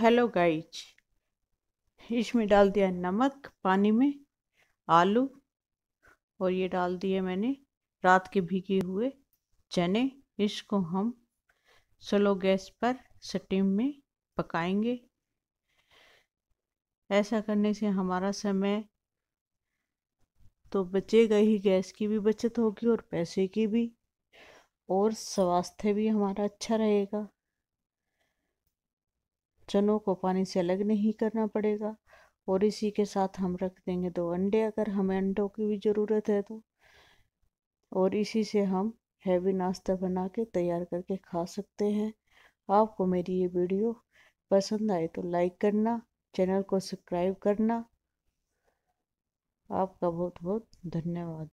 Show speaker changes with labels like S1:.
S1: hello guys इसमें डाल दिया नमक पानी में आलू और ये डाल दिए मैंने रात के भीगे हुए चने इसको हम स्लो गैस पर स्टीम में पकाएंगे ऐसा करने से हमारा समय तो बचेगा ही गैस की भी बचत होगी और पैसे की भी और स्वास्थ्य भी हमारा अच्छा रहेगा चनों को पानी से अलग नहीं करना पड़ेगा और इसी के साथ हम रख देंगे दो अंडे अगर हमें अंडों की भी ज़रूरत है तो और इसी से हम हैवी नाश्ता बना के तैयार करके खा सकते हैं आपको मेरी ये वीडियो पसंद आए तो लाइक करना चैनल को सब्सक्राइब करना आपका बहुत बहुत धन्यवाद